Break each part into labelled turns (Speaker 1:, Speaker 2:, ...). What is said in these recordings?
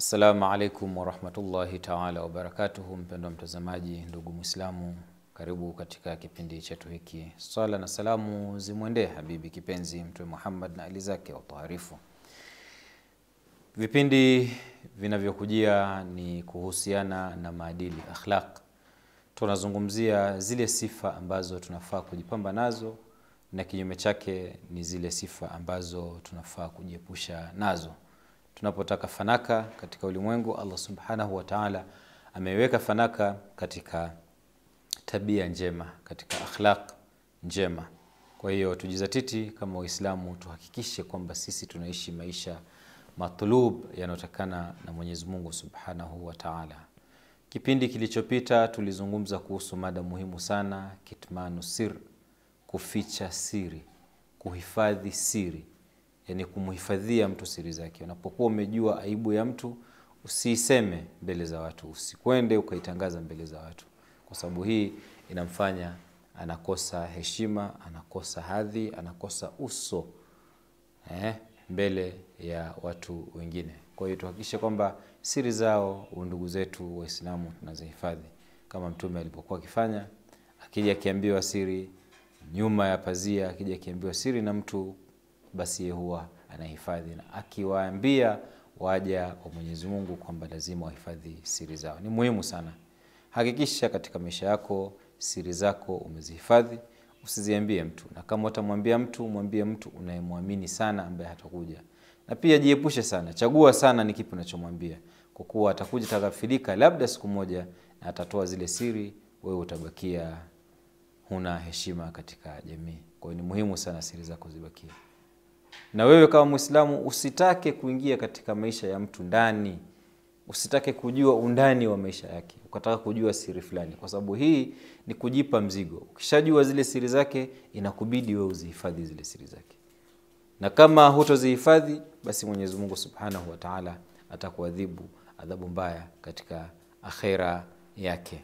Speaker 1: Assalamu alaikum warahmatullahi taala wabarakatuhu. Mpendwa mtazamaji, ndugu Mwislamu, karibu katika kipindi chetu hiki. Swala na salamu zimwendee habibi kipenzi Mtume Muhammad na ali zake watoharifu. Vipindi vinavyokujia ni kuhusiana na maadili akhlaq. Tunazungumzia zile sifa ambazo tunafaa kujipamba nazo na kinyume chake ni zile sifa ambazo tunafaa kujiepusha nazo tunapotaka fanaka katika ulimwengu, Allah subhanahu wa ta'ala ameiweka fanaka katika tabia njema, katika akhlaq njema. Kwa hiyo tujizatiti kama Waislamu tuhakikishe kwamba sisi tunaishi maisha matulub yanayotakana na Mwenyezi Mungu Subhanahu wa Ta'ala. Kipindi kilichopita tulizungumza kuhusu mada muhimu sana, kitmanu sir, kuficha siri, kuhifadhi siri yani kumhifadhia mtu siri zake. Unapokuwa umejua aibu ya mtu usiiseme mbele za watu, usikwende ukaitangaza mbele za watu, kwa sababu hii inamfanya anakosa heshima, anakosa hadhi, anakosa uso eh, mbele ya watu wengine. Kwa hiyo tuhakikishe kwamba siri zao ndugu zetu Waislamu tunazihifadhi kama Mtume alipokuwa akifanya, akija akiambiwa siri nyuma ya pazia, akija akiambiwa siri na mtu basi yeye huwa anahifadhi, na akiwaambia waja wa Mwenyezi Mungu kwamba lazima wahifadhi siri zao. Ni muhimu sana, hakikisha katika maisha yako siri zako umezihifadhi, usiziambie mtu, na kama utamwambia mtu, mwambie mtu unayemwamini sana, ambaye hatakuja. Na pia jiepushe sana, chagua sana ni kipi unachomwambia, kwa kuwa atakuja, ataghafilika labda siku moja, na atatoa zile siri, wewe utabakia huna heshima katika jamii. Kwa hiyo ni muhimu sana siri zako zibakie na wewe kama Mwislamu usitake kuingia katika maisha ya mtu ndani, usitake kujua undani wa maisha yake, ukataka kujua siri fulani, kwa sababu hii ni kujipa mzigo. Ukishajua zile siri zake, inakubidi wewe uzihifadhi zile siri zake, na kama hutozihifadhi, basi Mwenyezi Mungu Subhanahu wa Ta'ala atakuadhibu adhabu mbaya katika akhera yake.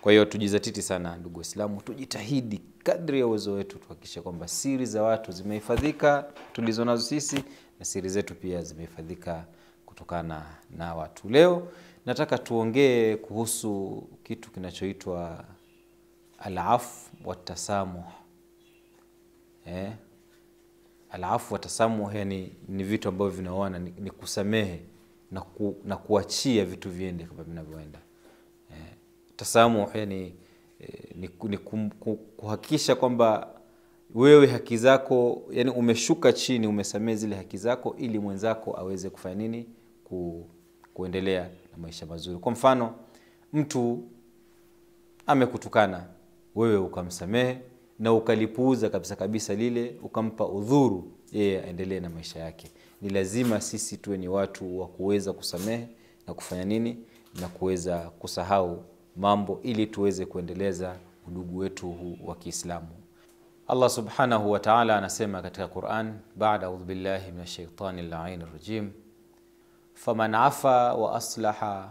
Speaker 1: Kwa hiyo tujizatiti sana, ndugu Waislamu, tujitahidi kadri ya uwezo wetu tuhakikishe kwamba siri za watu zimehifadhika tulizo nazo sisi na siri zetu pia zimehifadhika kutokana na watu. Leo nataka tuongee kuhusu kitu kinachoitwa alafu watasamuh eh? alafu watasamuh yani, ni vitu ambavyo vinaoana ni, ni kusamehe na, ku, na kuachia vitu viende kama vinavyoenda tasamuh eh, yani, ni, eh, ni kuhakikisha kwamba wewe haki zako yani umeshuka chini umesamee zile haki zako ili mwenzako aweze kufanya nini ku, kuendelea na maisha mazuri kwa mfano mtu amekutukana wewe ukamsamehe na ukalipuuza kabisa kabisa lile ukampa udhuru yeye aendelee na maisha yake ni lazima sisi tuwe ni watu wa kuweza kusamehe na kufanya nini na kuweza kusahau mambo ili tuweze kuendeleza udugu wetu huu wa Kiislamu. Allah subhanahu wa ta'ala anasema katika Qur'an, bada audhu billahi minash shaitani lain rajim, faman afa wa aslaha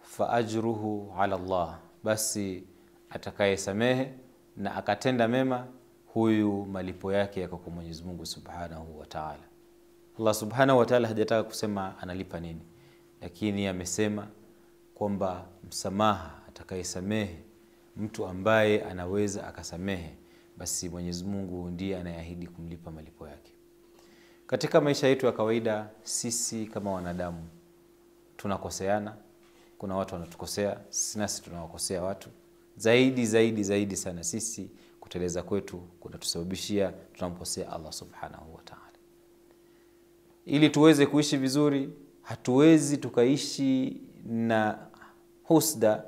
Speaker 1: fa ajruhu ala Allah, basi atakayesamehe na akatenda mema huyu malipo yake yako kwa Mwenyezi Mungu subhanahu wa ta'ala. Allah subhanahu wa ta'ala hajataka kusema analipa nini, lakini amesema kwamba msamaha, atakayesamehe mtu ambaye anaweza akasamehe, basi Mwenyezi Mungu ndiye anayeahidi kumlipa malipo yake. Katika maisha yetu ya kawaida, sisi kama wanadamu tunakoseana. Kuna watu wanatukosea sisi, nasi tunawakosea watu zaidi zaidi zaidi sana. Sisi kuteleza kwetu kunatusababishia tunamkosea Allah subhanahu wataala Ili tuweze kuishi vizuri, hatuwezi tukaishi na husda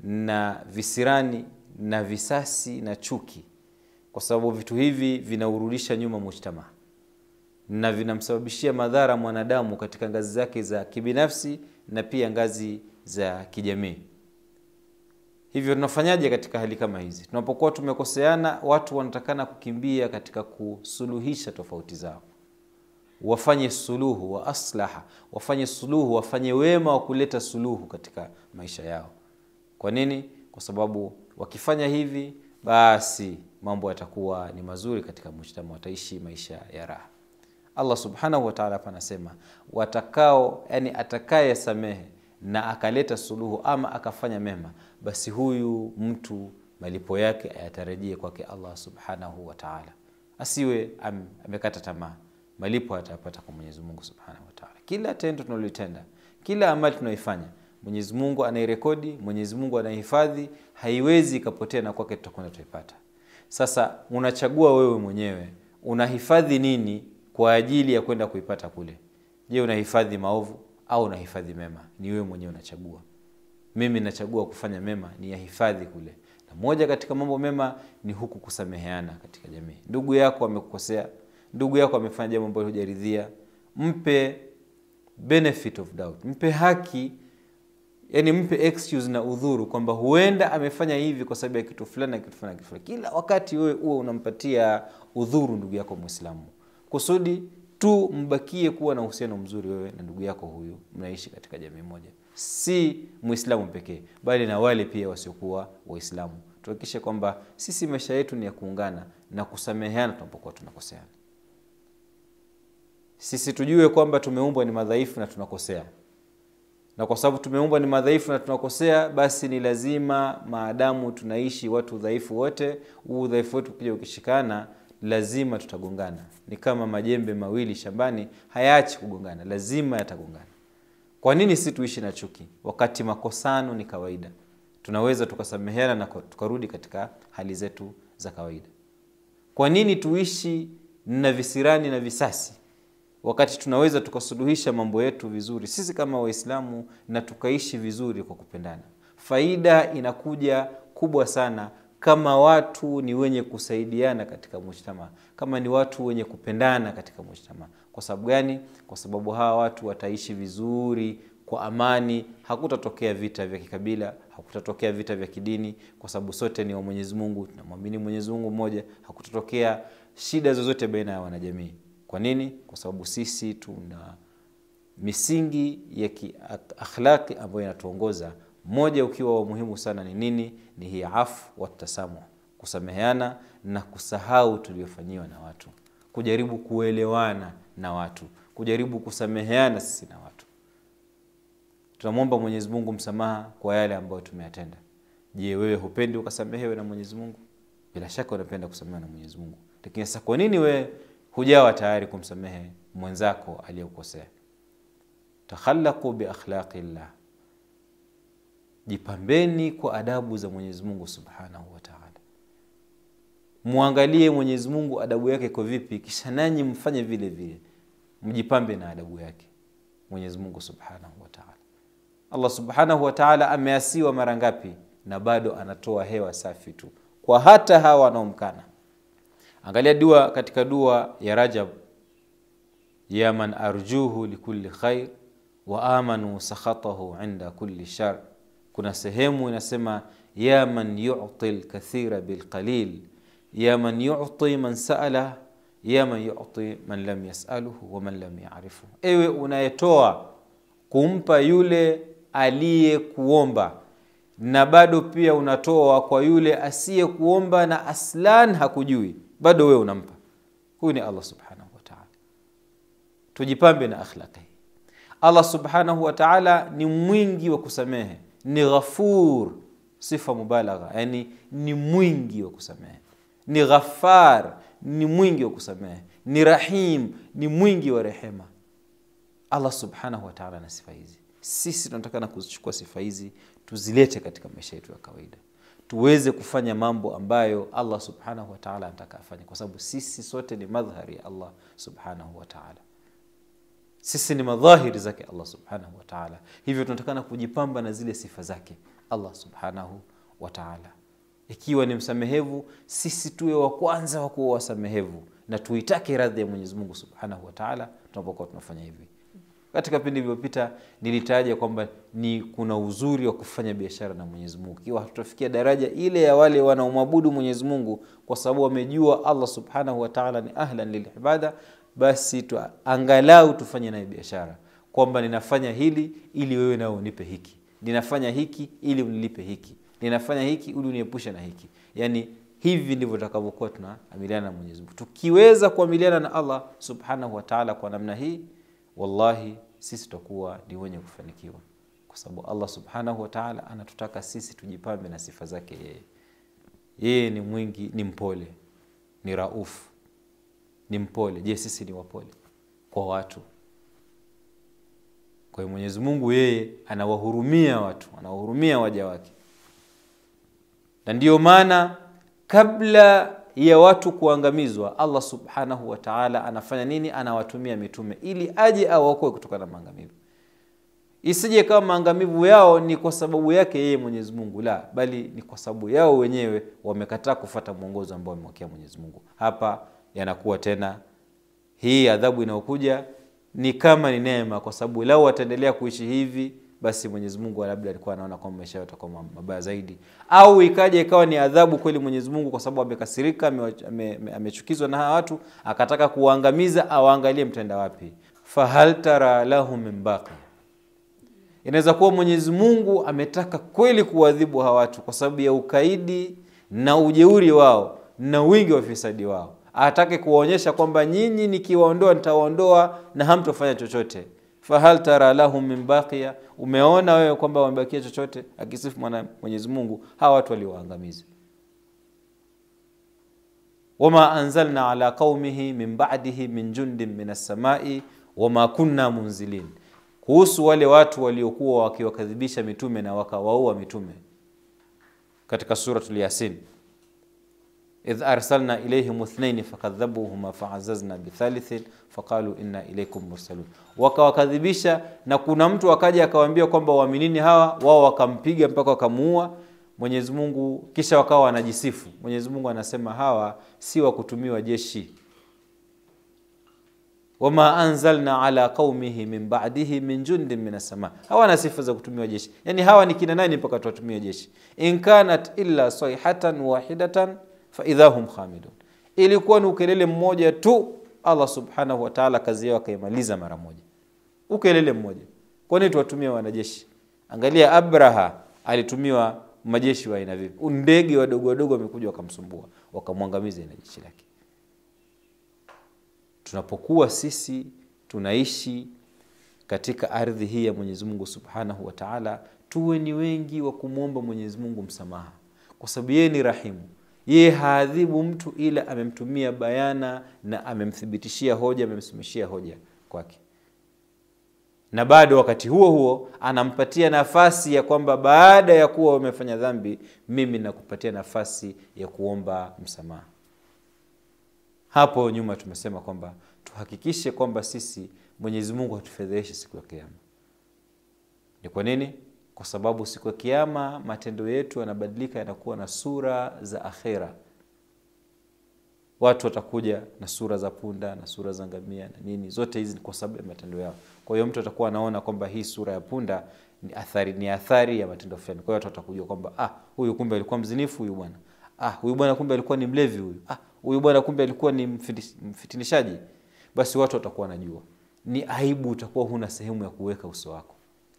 Speaker 1: na visirani na visasi na chuki, kwa sababu vitu hivi vinaurudisha nyuma mujtama na vinamsababishia madhara mwanadamu katika ngazi zake za kibinafsi na pia ngazi za kijamii. Hivyo tunafanyaje katika hali kama hizi? Tunapokuwa tumekoseana, watu wanatakana kukimbia katika kusuluhisha tofauti zao, wafanye suluhu wa aslaha, wafanye suluhu, wafanye wema wa kuleta suluhu katika maisha yao kwa nini kwa sababu wakifanya hivi basi mambo yatakuwa ni mazuri katika mujtama wataishi maisha ya raha allah subhanahu wataala hapa anasema watakao yani atakayesamehe na akaleta suluhu ama akafanya mema basi huyu mtu malipo yake ayatarajie kwake allah subhanahu wataala asiwe am, amekata tamaa malipo atayapata kwa mwenyezi mungu subhanahu wataala kila tendo tunalolitenda kila amali tunaoifanya Mwenyezi Mungu anairekodi, Mwenyezi Mungu anahifadhi, haiwezi ikapotea na kwake tutakwenda tutaipata. Sasa unachagua wewe mwenyewe, unahifadhi nini kwa ajili ya kwenda kuipata kule. Je, unahifadhi maovu au unahifadhi mema? Ni wewe mwenyewe unachagua. Mimi nachagua kufanya mema, ni yahifadhi kule. Na moja katika mambo mema ni huku kusameheana katika jamii. Ndugu yako amekukosea, ndugu yako amefanya jambo ambalo hujaridhia, mpe benefit of doubt, mpe haki yani mpe excuse na udhuru kwamba huenda amefanya hivi kwa sababu ya kitu fulani na kitu fulani kitu fulani. Kila wakati wewe uwe unampatia udhuru ndugu yako Mwislamu kusudi tu mbakie kuwa na uhusiano mzuri wewe na ndugu yako huyu, mnaishi katika jamii moja, si Muislamu pekee, bali na wale pia wasiokuwa Waislamu. Tuhakikishe kwamba sisi maisha yetu ni ya kuungana na kusameheana tunapokuwa tunakoseana. Sisi tujue kwamba tumeumbwa ni madhaifu na tunakosea na kwa sababu tumeumbwa ni madhaifu na tunakosea, basi ni lazima maadamu tunaishi watu udhaifu wote, huu udhaifu wetu ukija ukishikana, lazima tutagongana. Ni kama majembe mawili shambani, hayaachi kugongana, lazima yatagongana. Kwa nini si tuishi na chuki wakati makosano ni kawaida? Tunaweza tukasameheana na tukarudi katika hali zetu za kawaida. Kwa nini tuishi na visirani na visasi wakati tunaweza tukasuluhisha mambo yetu vizuri sisi kama Waislamu na tukaishi vizuri kwa kupendana. Faida inakuja kubwa sana kama watu ni wenye kusaidiana katika mujtama, kama ni watu wenye kupendana katika mujtama. Kwa sababu gani? Kwa sababu hawa watu wataishi vizuri kwa amani, hakutatokea vita vya kikabila, hakutatokea vita vya kidini, kwa sababu sote ni wa Mwenyezi Mungu, tunamwamini Mwenyezi Mungu mmoja. Hakutatokea shida zozote baina ya wanajamii. Kwa nini? Kwa sababu sisi tuna misingi ya kiakhlaki ambayo inatuongoza. Moja ukiwa wa muhimu sana ni nini? Ni hii afu watasamuh, kusameheana na kusahau tuliofanyiwa na watu, kujaribu kuelewana na watu, kujaribu kusameheana sisi na watu. Tunamwomba Mwenyezi Mungu msamaha kwa yale ambayo tumeyatenda. Je, wewe hupendi ukasamehewe na Mwenyezi Mungu? Bila shaka unapenda kusamehewa na Mwenyezi Mungu, lakini sasa kwa nini wewe hujawa tayari kumsamehe mwenzako aliyokosea Takhallaqu bi llah, jipambeni kwa adabu za Mwenyezi Mungu subhanahu wa taala. Mwangalie Mwenyezi Mungu adabu yake iko vipi, kisha nanyi mfanye vile vile, mjipambe na adabu yake Mwenyezi Mungu subhanahu wa taala. Allah subhanahu wa taala ameasiwa mara ngapi, na bado anatoa hewa safi tu kwa hata hawa wanaomkana Angalia dua katika dua ya Rajab, ya man arjuhu likulli khair wa amanu sakhatahu inda kulli shar. Kuna sehemu inasema ya man yu'ti lkathira bilqalil ya man yu'ti man saala ya man yu'ti man lam yasaluhu wa man lam ya'rifu, ewe unayetoa kumpa yule aliyekuomba na bado pia unatoa kwa yule asiyekuomba na aslan hakujui bado wewe unampa huyu ni allah subhanahu wataala tujipambe na akhlaqi allah subhanahu wataala ni mwingi wa kusamehe ni ghafur sifa mubalagha yani ni mwingi wa kusamehe ni ghafar ni mwingi wa kusamehe ni rahim ni mwingi wa rehema allah subhanahu taala na sifa hizi sisi tunatakana kuzichukua sifa hizi tuzilete katika maisha yetu ya kawaida tuweze kufanya mambo ambayo Allah subhanahu wataala anataka afanye, kwa sababu sisi sote ni madhhari ya Allah subhanahu wataala, sisi ni madhahiri zake Allah subhanahu wataala. Hivyo tunatakana kujipamba na zile sifa zake Allah subhanahu wataala. Ikiwa ni msamehevu, sisi tuwe wa kwanza wa kuwa wasamehevu na tuitake radhi ya Mwenyezi Mungu subhanahu wataala tunapokuwa tunafanya hivi. Katika vipindi vilivyopita nilitaja kwamba ni kuna uzuri wa kufanya biashara na Mwenyezi Mungu ikiwa hatutafikia daraja ile ya wale wanaomwabudu Mwenyezi Mungu kwa sababu wamejua Allah subhanahu wa taala ni ahlan lilibada, basi tu angalau tufanye naye biashara kwamba ninafanya hili ili wewe nao unipe hiki, ninafanya hiki ili unilipe hiki, ninafanya hiki ili uniepushe na hiki. Yani hivi ndivyo tutakavyokuwa tunaamiliana na Mwenyezi Mungu. Tukiweza kuamiliana na Allah subhanahu wa taala kwa namna hii wallahi sisi tutakuwa ni wenye kufanikiwa kwa sababu allah subhanahu wataala anatutaka sisi tujipambe na sifa zake yeye yeye ni mwingi ni mpole ni raufu ni mpole je sisi ni wapole kwa watu kwa hiyo mwenyezi mungu yeye anawahurumia watu anawahurumia waja wake na ndiyo maana kabla ya watu kuangamizwa, Allah subhanahu wa ta'ala anafanya nini? Anawatumia mitume ili aje awaokoe kutokana na maangamivu, isije kama maangamivu yao ni kwa sababu yake yeye Mwenyezi Mungu, la bali ni kwa sababu yao wenyewe wamekataa kufata mwongozo ambao wamemwekea Mwenyezi Mungu. Hapa yanakuwa tena hii adhabu inayokuja ni kama ni neema, kwa sababu lao wataendelea kuishi hivi basi Mwenyezi Mungu labda alikuwa anaona kwamba maisha yao yatakuwa mabaya zaidi, au ikaja ikawa ni adhabu kweli Mwenyezi Mungu kwa sababu amekasirika, amechukizwa na hawa watu, akataka kuwaangamiza, awaangalie mtenda wapi. Fahal tara lahu min inaweza kuwa Mwenyezi Mungu ametaka kweli kuwadhibu hawa watu kwa sababu ya ukaidi na ujeuri wao na wingi wa fisadi wao, atake kuwaonyesha kwamba nyinyi nikiwaondoa nitawaondoa na hamtofanya chochote fahal tara lahum min baqiya, umeona wewe kwamba wamebakia chochote? Akisifu mwana Mwenyezi Mungu hawa watu waliwaangamiza. Wama anzalna ala qaumihi min ba'dihi min jundin min assamai wama kunna munzilin, kuhusu wale watu waliokuwa wakiwakadhibisha mitume na wakawaua mitume katika Suratul Yasin idh arsalna ilaihim ithnaini fakadhabuhuma faazazna bithalithin faqalu inna ilaikum mursalun, wakawakadhibisha. Na kuna mtu akaja akawaambia kwamba waaminini hawa, wao wakampiga mpaka wakamuua. Mwenyezi Mungu kisha wakawa wanajisifu. Mwenyezi Mungu anasema hawa si wa kutumiwa jeshi, wama anzalna ala qaumihi min ba'dihi min jundin min as-sama, hawana sifa za kutumiwa jeshi. Yani hawa ni kina nani mpaka tuwatumie jeshi? in kanat illa sayhatan wahidatan faidha hum khamidun. Ilikuwa ni ukelele mmoja tu, Allah subhanahu wa taala kazi yao akaimaliza mara moja, ukelele mmoja. Kwani tuwatumia wanajeshi? Angalia Abraha alitumiwa majeshi wa aina vipi? Ndege wadogo wadogo wamekuja wakamsumbua, wakamwangamiza na jeshi lake. Tunapokuwa sisi tunaishi katika ardhi hii ya Mwenyezi Mungu Subhanahu wa Ta'ala, tuwe ni wengi wa kumwomba Mwenyezi Mungu msamaha, kwa sababu yeye ni rahimu yeye haadhibu mtu ila amemtumia bayana na amemthibitishia hoja, amemsimishia hoja kwake, na bado wakati huo huo anampatia nafasi ya kwamba baada ya kuwa wamefanya dhambi, mimi nakupatia nafasi ya kuomba msamaha. Hapo nyuma tumesema kwamba tuhakikishe kwamba sisi Mwenyezi Mungu siku ya kiama Ni kwa nini? kwa sababu siku ya Kiama matendo yetu yanabadilika, yanakuwa na sura za akhera. Watu watakuja na sura za punda na sura za ngamia na nini, zote hizi ni kwa sababu ya matendo yao. Kwa hiyo mtu atakuwa anaona kwamba hii sura ya punda ni athari, ni athari ya matendo fulani. Kwa hiyo watu watakujua kwamba ah, huyu kumbe alikuwa mzinifu huyu bwana, ah, huyu bwana kumbe alikuwa ni mlevi huyu, ah, huyu bwana kumbe alikuwa ni mfitinishaji. Basi watu watakuwa wanajua, ni aibu, utakuwa huna sehemu ya kuweka uso wako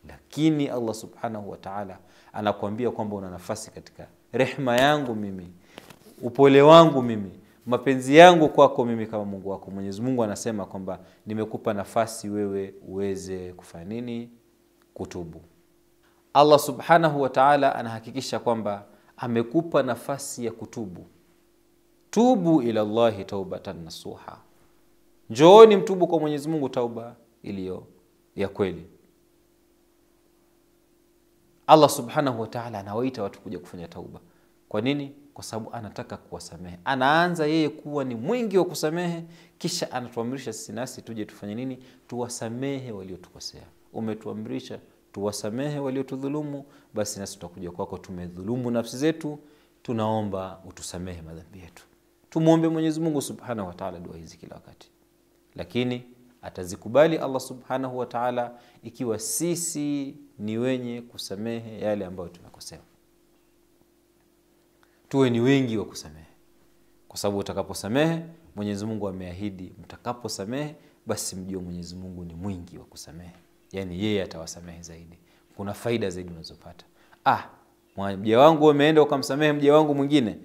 Speaker 1: lakini Allah subhanahu wataala anakuambia kwamba una nafasi katika rehma yangu mimi, upole wangu mimi, mapenzi yangu kwako mimi kama Mungu wako. Mwenyezi Mungu anasema kwamba nimekupa nafasi wewe uweze kufanya nini? Kutubu. Allah subhanahu wataala anahakikisha kwamba amekupa nafasi ya kutubu. Tubu ila llahi taubatan nasuha, njooni mtubu kwa Mwenyezi Mungu tauba iliyo ya kweli. Allah subhanahu wataala anawaita watu kuja kufanya tauba. Kwa nini? Kwa sababu anataka kuwasamehe. Anaanza yeye kuwa ni mwingi wa kusamehe, kisha anatuamrisha sisi nasi tuje tufanye nini? Tuwasamehe waliotukosea. Umetuamrisha tuwasamehe waliotudhulumu, basi nasi tutakuja kwako, tumedhulumu nafsi zetu, tunaomba utusamehe madhambi yetu. Tumwombe Mwenyezi Mungu subhanahu wataala dua hizi kila wakati, lakini atazikubali Allah subhanahu wa taala ikiwa sisi ni wenye kusamehe yale ambayo tumekosewa. Tuwe ni wengi wa kusamehe, kwa sababu utakaposamehe Mwenyezi Mungu ameahidi, mtakaposamehe basi mjue Mwenyezi Mungu ni mwingi wa kusamehe, yaani yeye atawasamehe zaidi. Kuna faida zaidi unazopata. Ah, mja wangu umeenda ukamsamehe mja wangu mwingine,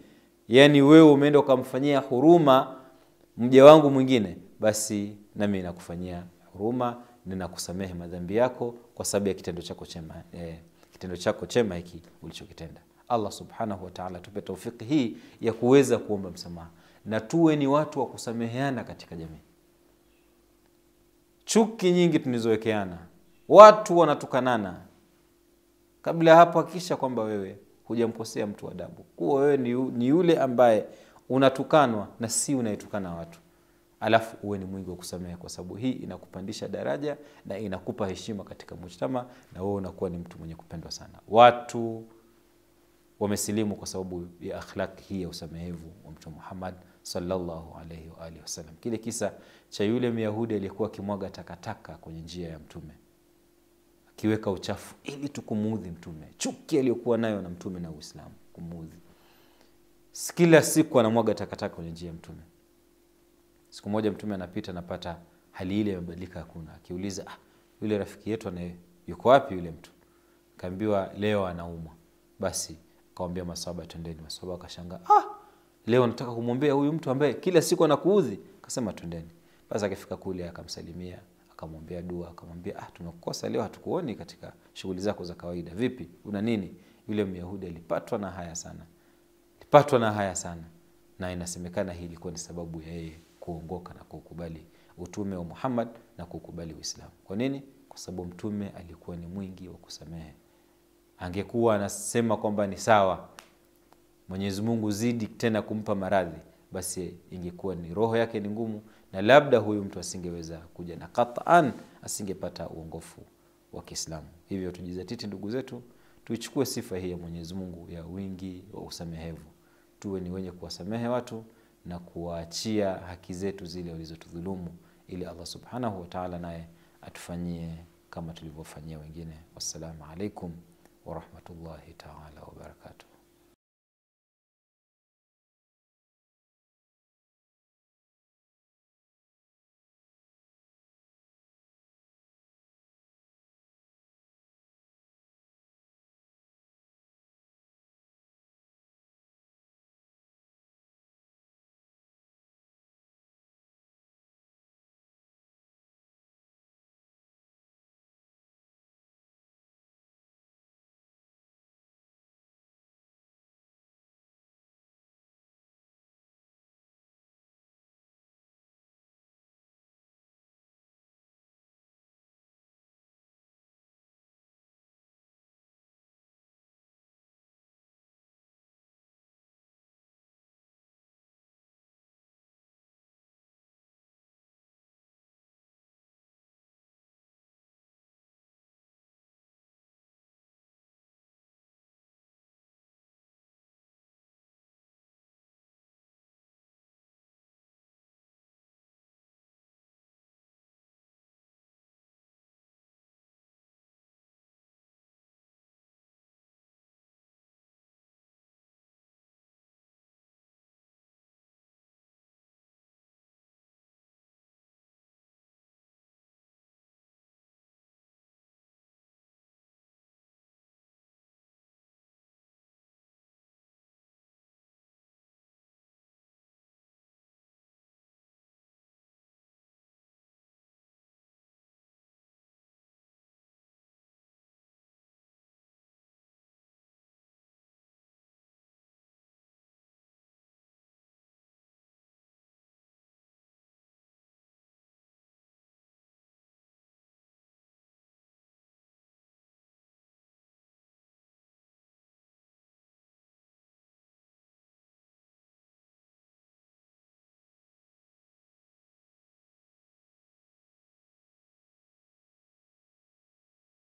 Speaker 1: yaani wewe umeenda ukamfanyia huruma mja wangu mwingine, basi nami nakufanyia huruma, ninakusamehe madhambi yako kwa sababu ya kitendo chako chema, eh, kitendo chako chema hiki ulichokitenda. Allah subhanahu wa ta'ala tupe taufiki hii ya kuweza kuomba msamaha na tuwe ni watu wa kusameheana katika jamii. Chuki nyingi tulizowekeana, watu wanatukanana. Kabla ya hapo, hakikisha kwamba wewe hujamkosea mtu adabu, kuwa wewe ni yule ambaye unatukanwa na si unayetukana watu alafu uwe ni mwingi wa kusamehe, kwa sababu hii inakupandisha daraja na inakupa heshima katika mujtama, na wewe unakuwa ni mtu mwenye kupendwa sana. Watu wamesilimu kwa sababu ya akhlaq hii ya usamehevu wa Mtume Muhammad sallallahu alayhi wa alihi wasallam. Kile kisa cha yule Myahudi aliyekuwa akimwaga takataka kwenye njia ya Mtume akiweka uchafu ili tu Mtume, chuki aliyokuwa nayo na Mtume na Uislamu kumuudhi. Kila siku anamwaga takataka kwenye njia ya Mtume Siku moja Mtume anapita anapata hali ile imebadilika, hakuna. Akiuliza, ah, yule rafiki yetu anaye yuko wapi yule mtu? Kaambiwa leo anaumwa. Basi kawambia masaba twendeni. masaba akashanga ah, leo nataka kumwombea huyu mtu ambaye kila siku anakuudhi. Akasema twendeni. Basi akifika kule akamsalimia, akamwombea dua, akamwambia ah, tumekukosa leo, hatukuoni katika shughuli zako za kawaida. Vipi, una nini? Yule Myahudi alipatwa na haya sana, alipatwa na haya sana, na inasemekana hii ilikuwa ni sababu ya yeye kuongoka na kukubali utume wa Muhammad na kukubali Uislamu. Kwa nini? Kwa sababu mtume alikuwa ni mwingi wa kusamehe. Angekuwa anasema kwamba ni sawa, Mwenyezi Mungu zidi tena kumpa maradhi, basi ingekuwa ni roho yake ni ngumu, na labda huyu mtu asingeweza kuja na qatan, asingepata uongofu wa Kiislamu. Hivyo tujizatiti ndugu zetu, tuichukue sifa hii ya Mwenyezi Mungu ya wingi wa usamehevu, tuwe ni wenye kuwasamehe watu na kuwaachia haki zetu zile walizotudhulumu, ili Allah subhanahu wa ta'ala naye atufanyie kama tulivyofanyia wengine. Wassalamu alaikum warahmatullahi taala wabarakatuh.